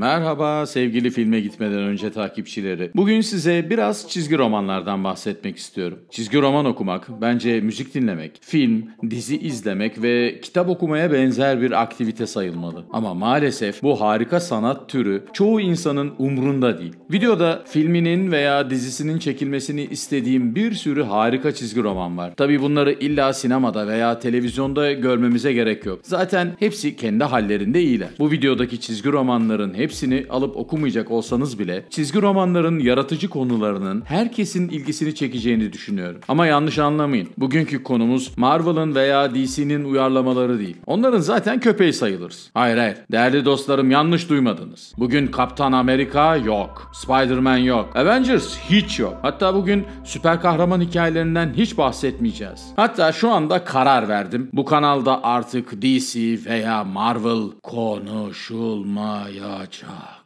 Merhaba sevgili filme gitmeden önce takipçileri. Bugün size biraz çizgi romanlardan bahsetmek istiyorum. Çizgi roman okumak, bence müzik dinlemek, film, dizi izlemek ve kitap okumaya benzer bir aktivite sayılmalı. Ama maalesef bu harika sanat türü çoğu insanın umrunda değil. Videoda filminin veya dizisinin çekilmesini istediğim bir sürü harika çizgi roman var. Tabi bunları illa sinemada veya televizyonda görmemize gerek yok. Zaten hepsi kendi hallerinde iyiler. Bu videodaki çizgi romanların hepsi hepsini alıp okumayacak olsanız bile çizgi romanların yaratıcı konularının herkesin ilgisini çekeceğini düşünüyorum. Ama yanlış anlamayın. Bugünkü konumuz Marvel'ın veya DC'nin uyarlamaları değil. Onların zaten köpeği sayılırız. Hayır hayır. Değerli dostlarım yanlış duymadınız. Bugün Kaptan Amerika yok. Spider-Man yok. Avengers hiç yok. Hatta bugün süper kahraman hikayelerinden hiç bahsetmeyeceğiz. Hatta şu anda karar verdim. Bu kanalda artık DC veya Marvel konuşulmayacak. Shock.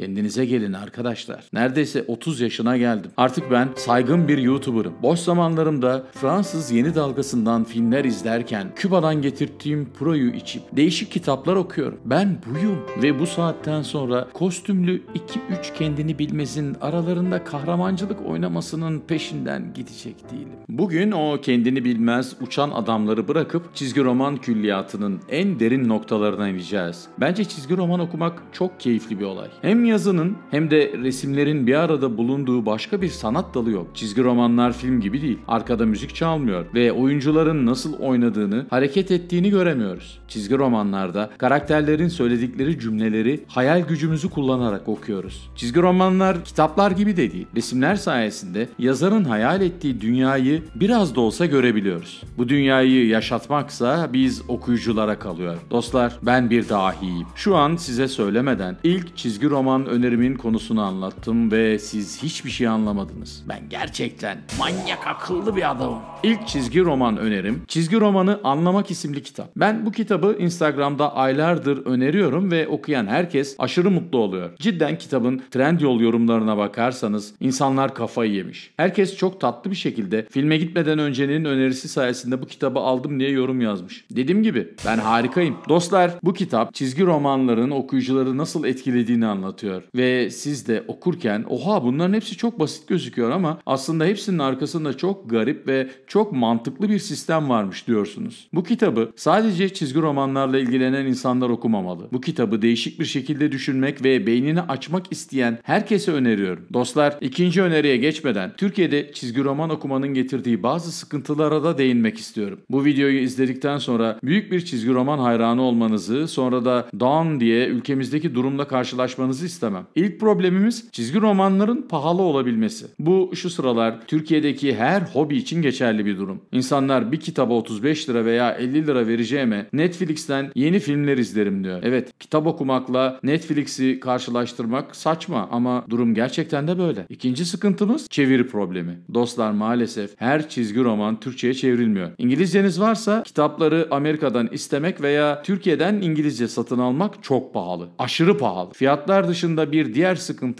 Kendinize gelin arkadaşlar. Neredeyse 30 yaşına geldim. Artık ben saygın bir YouTuber'ım. Boş zamanlarımda Fransız yeni dalgasından filmler izlerken Küba'dan getirttiğim proyu içip değişik kitaplar okuyorum. Ben buyum ve bu saatten sonra kostümlü 2-3 kendini bilmezin aralarında kahramancılık oynamasının peşinden gidecek değilim. Bugün o kendini bilmez uçan adamları bırakıp çizgi roman külliyatının en derin noktalarına ineceğiz. Bence çizgi roman okumak çok keyifli bir olay. Hem yazının hem de resimlerin bir arada bulunduğu başka bir sanat dalı yok. Çizgi romanlar film gibi değil. Arkada müzik çalmıyor ve oyuncuların nasıl oynadığını, hareket ettiğini göremiyoruz. Çizgi romanlarda karakterlerin söyledikleri cümleleri hayal gücümüzü kullanarak okuyoruz. Çizgi romanlar kitaplar gibi de değil. Resimler sayesinde yazarın hayal ettiği dünyayı biraz da olsa görebiliyoruz. Bu dünyayı yaşatmaksa biz okuyuculara kalıyor. Dostlar ben bir dahiyim. Şu an size söylemeden ilk çizgi roman olan önerimin konusunu anlattım ve siz hiçbir şey anlamadınız. Ben gerçekten manyak akıllı bir adamım. İlk çizgi roman önerim, Çizgi Romanı Anlamak isimli kitap. Ben bu kitabı Instagram'da aylardır öneriyorum ve okuyan herkes aşırı mutlu oluyor. Cidden kitabın Trendyol yorumlarına bakarsanız insanlar kafayı yemiş. Herkes çok tatlı bir şekilde filme gitmeden öncenin önerisi sayesinde bu kitabı aldım diye yorum yazmış. Dediğim gibi ben harikayım. Dostlar bu kitap çizgi romanların okuyucuları nasıl etkilediğini anlatıyor anlatıyor. Ve siz de okurken oha bunların hepsi çok basit gözüküyor ama aslında hepsinin arkasında çok garip ve çok mantıklı bir sistem varmış diyorsunuz. Bu kitabı sadece çizgi romanlarla ilgilenen insanlar okumamalı. Bu kitabı değişik bir şekilde düşünmek ve beynini açmak isteyen herkese öneriyorum. Dostlar ikinci öneriye geçmeden Türkiye'de çizgi roman okumanın getirdiği bazı sıkıntılara da değinmek istiyorum. Bu videoyu izledikten sonra büyük bir çizgi roman hayranı olmanızı sonra da Dawn diye ülkemizdeki durumla karşılaşmanızı istemem. İlk problemimiz çizgi romanların pahalı olabilmesi. Bu şu sıralar Türkiye'deki her hobi için geçerli bir durum. İnsanlar bir kitaba 35 lira veya 50 lira vereceğime Netflix'ten yeni filmler izlerim diyor. Evet kitap okumakla Netflix'i karşılaştırmak saçma ama durum gerçekten de böyle. İkinci sıkıntımız çeviri problemi. Dostlar maalesef her çizgi roman Türkçe'ye çevrilmiyor. İngilizceniz varsa kitapları Amerika'dan istemek veya Türkiye'den İngilizce satın almak çok pahalı. Aşırı pahalı. Fiyatlar dışında dışında bir diğer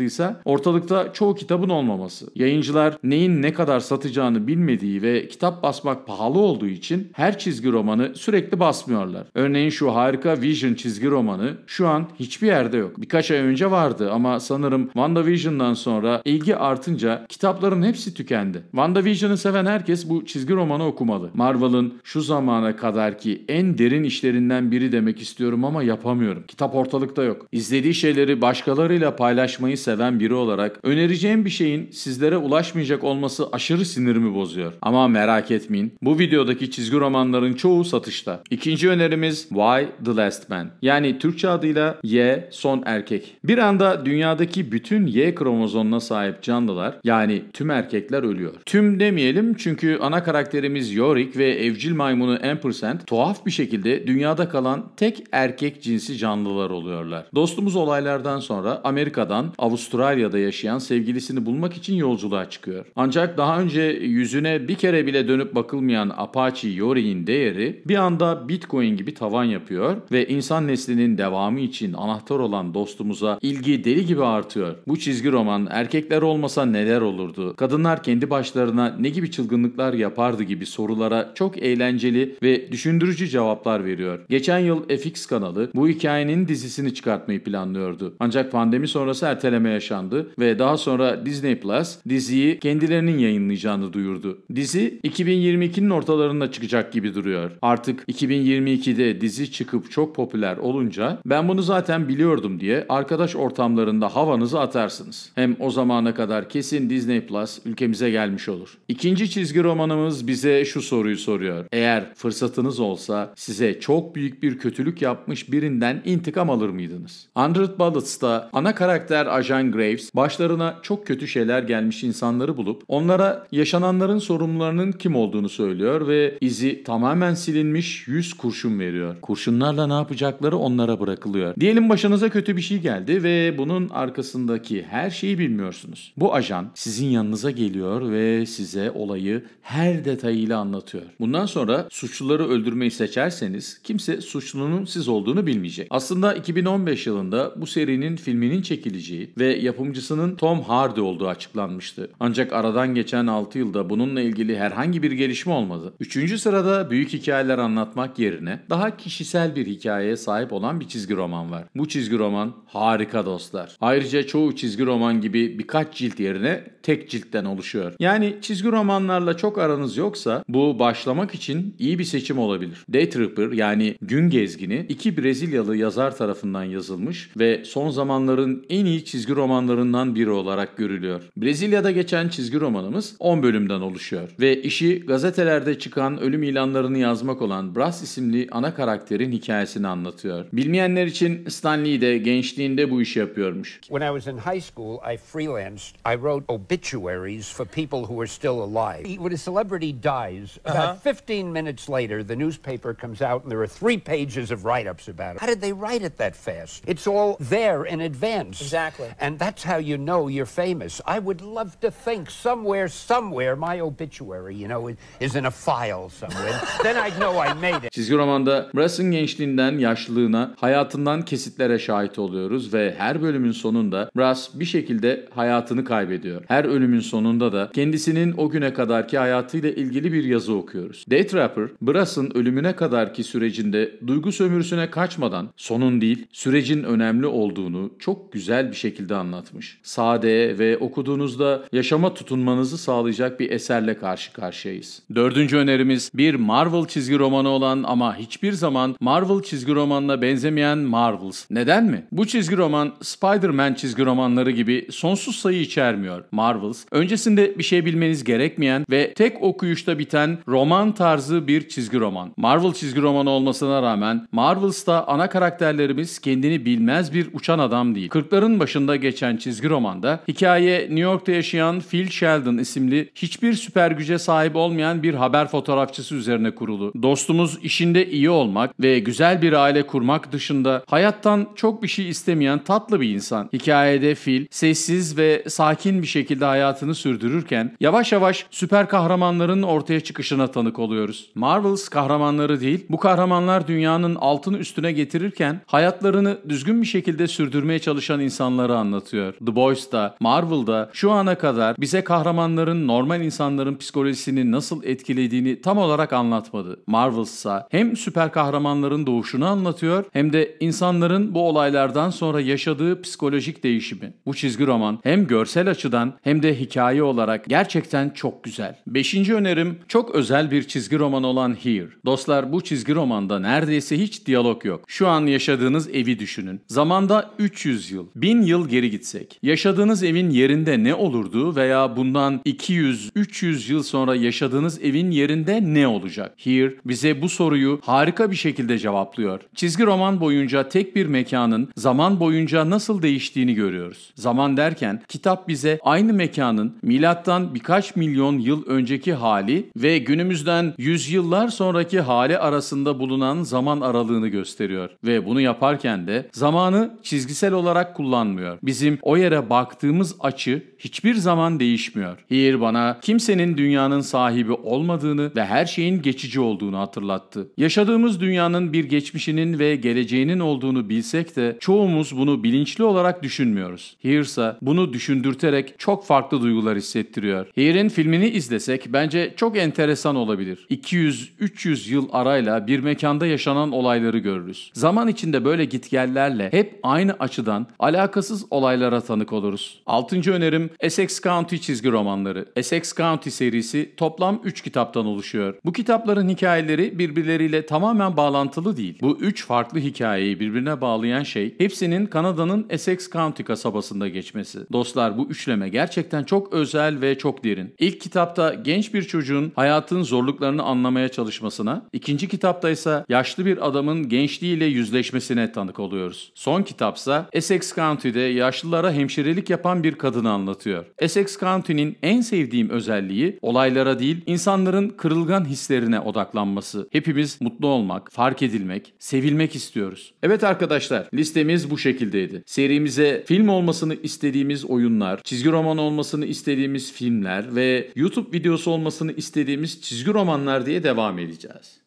ise ortalıkta çoğu kitabın olmaması. Yayıncılar neyin ne kadar satacağını bilmediği ve kitap basmak pahalı olduğu için her çizgi romanı sürekli basmıyorlar. Örneğin şu harika Vision çizgi romanı şu an hiçbir yerde yok. Birkaç ay önce vardı ama sanırım WandaVision'dan sonra ilgi artınca kitapların hepsi tükendi. WandaVision'ı seven herkes bu çizgi romanı okumalı. Marvel'ın şu zamana kadar ki en derin işlerinden biri demek istiyorum ama yapamıyorum. Kitap ortalıkta yok. İzlediği şeyleri başka başkalarıyla paylaşmayı seven biri olarak önereceğim bir şeyin sizlere ulaşmayacak olması aşırı sinirimi bozuyor. Ama merak etmeyin bu videodaki çizgi romanların çoğu satışta. İkinci önerimiz Why the Last Man yani Türkçe adıyla Y son erkek. Bir anda dünyadaki bütün Y kromozomuna sahip canlılar yani tüm erkekler ölüyor. Tüm demeyelim çünkü ana karakterimiz Yorick ve evcil maymunu Ampersand tuhaf bir şekilde dünyada kalan tek erkek cinsi canlılar oluyorlar. Dostumuz olaylardan sonra sonra Amerika'dan Avustralya'da yaşayan sevgilisini bulmak için yolculuğa çıkıyor. Ancak daha önce yüzüne bir kere bile dönüp bakılmayan Apache Yori'nin değeri bir anda Bitcoin gibi tavan yapıyor ve insan neslinin devamı için anahtar olan dostumuza ilgi deli gibi artıyor. Bu çizgi roman erkekler olmasa neler olurdu? Kadınlar kendi başlarına ne gibi çılgınlıklar yapardı gibi sorulara çok eğlenceli ve düşündürücü cevaplar veriyor. Geçen yıl FX kanalı bu hikayenin dizisini çıkartmayı planlıyordu. Ancak pandemi sonrası erteleme yaşandı ve daha sonra Disney Plus diziyi kendilerinin yayınlayacağını duyurdu. Dizi 2022'nin ortalarında çıkacak gibi duruyor. Artık 2022'de dizi çıkıp çok popüler olunca ben bunu zaten biliyordum diye arkadaş ortamlarında havanızı atarsınız. Hem o zamana kadar kesin Disney Plus ülkemize gelmiş olur. İkinci çizgi romanımız bize şu soruyu soruyor. Eğer fırsatınız olsa size çok büyük bir kötülük yapmış birinden intikam alır mıydınız? 100 Bullets'ta ana karakter Ajan Graves başlarına çok kötü şeyler gelmiş insanları bulup onlara yaşananların sorumlularının kim olduğunu söylüyor ve izi tamamen silinmiş 100 kurşun veriyor. Kurşunlarla ne yapacakları onlara bırakılıyor. Diyelim başınıza kötü bir şey geldi ve bunun arkasındaki her şeyi bilmiyorsunuz. Bu ajan sizin yanınıza geliyor ve size olayı her detayıyla anlatıyor. Bundan sonra suçluları öldürmeyi seçerseniz kimse suçlunun siz olduğunu bilmeyecek. Aslında 2015 yılında bu serinin filminin çekileceği ve yapımcısının Tom Hardy olduğu açıklanmıştı. Ancak aradan geçen 6 yılda bununla ilgili herhangi bir gelişme olmadı. Üçüncü sırada büyük hikayeler anlatmak yerine daha kişisel bir hikayeye sahip olan bir çizgi roman var. Bu çizgi roman harika dostlar. Ayrıca çoğu çizgi roman gibi birkaç cilt yerine tek ciltten oluşuyor. Yani çizgi romanlarla çok aranız yoksa bu başlamak için iyi bir seçim olabilir. Day Tripper yani Gün Gezgini iki Brezilyalı yazar tarafından yazılmış ve son zaman zamanların en iyi çizgi romanlarından biri olarak görülüyor. Brezilya'da geçen çizgi romanımız 10 bölümden oluşuyor ve işi gazetelerde çıkan ölüm ilanlarını yazmak olan Brass isimli ana karakterin hikayesini anlatıyor. Bilmeyenler için Stanley de gençliğinde bu işi yapıyormuş. When I was in high school, I freelanced. I wrote obituaries for people who were still alive. When a celebrity dies, about 15 uh-huh. minutes later the newspaper comes out and there are three pages of write-ups about it. How did they write it that fast? It's all there in in advance. Exactly. And that's how you know you're famous. I would love to think somewhere, somewhere my obituary, you know, is in a file somewhere. Then I'd know I made it. Çizgi romanda Brass'ın gençliğinden yaşlılığına, hayatından kesitlere şahit oluyoruz ve her bölümün sonunda Brass bir şekilde hayatını kaybediyor. Her ölümün sonunda da kendisinin o güne kadarki hayatıyla ilgili bir yazı okuyoruz. Day Trapper, Brass'ın ölümüne kadarki sürecinde duygu sömürüsüne kaçmadan sonun değil, sürecin önemli olduğunu, çok güzel bir şekilde anlatmış. Sade ve okuduğunuzda yaşama tutunmanızı sağlayacak bir eserle karşı karşıyayız. Dördüncü önerimiz bir Marvel çizgi romanı olan ama hiçbir zaman Marvel çizgi romanına benzemeyen Marvels. Neden mi? Bu çizgi roman Spider-Man çizgi romanları gibi sonsuz sayı içermiyor. Marvels öncesinde bir şey bilmeniz gerekmeyen ve tek okuyuşta biten roman tarzı bir çizgi roman. Marvel çizgi romanı olmasına rağmen Marvels'ta ana karakterlerimiz kendini bilmez bir uçan adam adam değil. 40'ların başında geçen çizgi romanda hikaye New York'ta yaşayan Phil Sheldon isimli hiçbir süper güce sahip olmayan bir haber fotoğrafçısı üzerine kurulu. Dostumuz işinde iyi olmak ve güzel bir aile kurmak dışında hayattan çok bir şey istemeyen tatlı bir insan. Hikayede Phil sessiz ve sakin bir şekilde hayatını sürdürürken yavaş yavaş süper kahramanların ortaya çıkışına tanık oluyoruz. Marvels kahramanları değil, bu kahramanlar dünyanın altını üstüne getirirken hayatlarını düzgün bir şekilde sürdürme dönüştürmeye çalışan insanları anlatıyor. The Boys'ta, Marvel'da şu ana kadar bize kahramanların normal insanların psikolojisini nasıl etkilediğini tam olarak anlatmadı. Marvel'sa hem süper kahramanların doğuşunu anlatıyor hem de insanların bu olaylardan sonra yaşadığı psikolojik değişimi. Bu çizgi roman hem görsel açıdan hem de hikaye olarak gerçekten çok güzel. Beşinci önerim çok özel bir çizgi roman olan Here. Dostlar bu çizgi romanda neredeyse hiç diyalog yok. Şu an yaşadığınız evi düşünün. Zamanda 3 300 yıl, 1000 yıl geri gitsek, yaşadığınız evin yerinde ne olurdu veya bundan 200-300 yıl sonra yaşadığınız evin yerinde ne olacak? Here bize bu soruyu harika bir şekilde cevaplıyor. Çizgi roman boyunca tek bir mekanın zaman boyunca nasıl değiştiğini görüyoruz. Zaman derken kitap bize aynı mekanın milattan birkaç milyon yıl önceki hali ve günümüzden yüzyıllar sonraki hali arasında bulunan zaman aralığını gösteriyor ve bunu yaparken de zamanı çizgisel yüzeysel olarak kullanmıyor. Bizim o yere baktığımız açı hiçbir zaman değişmiyor. Hir bana kimsenin dünyanın sahibi olmadığını ve her şeyin geçici olduğunu hatırlattı. Yaşadığımız dünyanın bir geçmişinin ve geleceğinin olduğunu bilsek de çoğumuz bunu bilinçli olarak düşünmüyoruz. Hir ise bunu düşündürterek çok farklı duygular hissettiriyor. Hir'in filmini izlesek bence çok enteresan olabilir. 200-300 yıl arayla bir mekanda yaşanan olayları görürüz. Zaman içinde böyle gitgellerle hep aynı açı açıdan alakasız olaylara tanık oluruz. Altıncı önerim Essex County çizgi romanları. Essex County serisi toplam 3 kitaptan oluşuyor. Bu kitapların hikayeleri birbirleriyle tamamen bağlantılı değil. Bu 3 farklı hikayeyi birbirine bağlayan şey hepsinin Kanada'nın Essex County kasabasında geçmesi. Dostlar bu üçleme gerçekten çok özel ve çok derin. İlk kitapta genç bir çocuğun hayatın zorluklarını anlamaya çalışmasına, ikinci kitapta ise yaşlı bir adamın gençliğiyle yüzleşmesine tanık oluyoruz. Son kitapsa Essex County'de yaşlılara hemşirelik yapan bir kadını anlatıyor. Essex County'nin en sevdiğim özelliği olaylara değil insanların kırılgan hislerine odaklanması. Hepimiz mutlu olmak, fark edilmek, sevilmek istiyoruz. Evet arkadaşlar listemiz bu şekildeydi. Serimize film olmasını istediğimiz oyunlar, çizgi roman olmasını istediğimiz filmler ve YouTube videosu olmasını istediğimiz çizgi romanlar diye devam edeceğiz.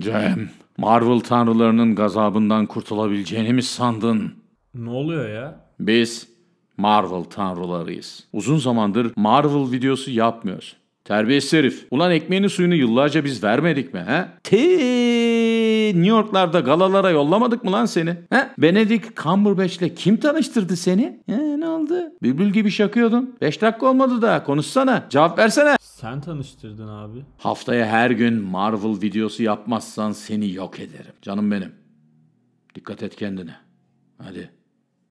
Cem, Marvel tanrılarının gazabından kurtulabileceğini mi sandın? Ne oluyor ya? Biz Marvel tanrılarıyız. Uzun zamandır Marvel videosu yapmıyoruz. Terbiyesiz herif. Ulan ekmeğini suyunu yıllarca biz vermedik mi he? Te New York'larda galalara yollamadık mı lan seni? He? Benedict Cumberbatch'le kim tanıştırdı seni? He, ne oldu? Bülbül gibi şakıyordun. 5 dakika olmadı da konuşsana. Cevap versene. Sen tanıştırdın abi. Haftaya her gün Marvel videosu yapmazsan seni yok ederim. Canım benim. Dikkat et kendine. Hadi.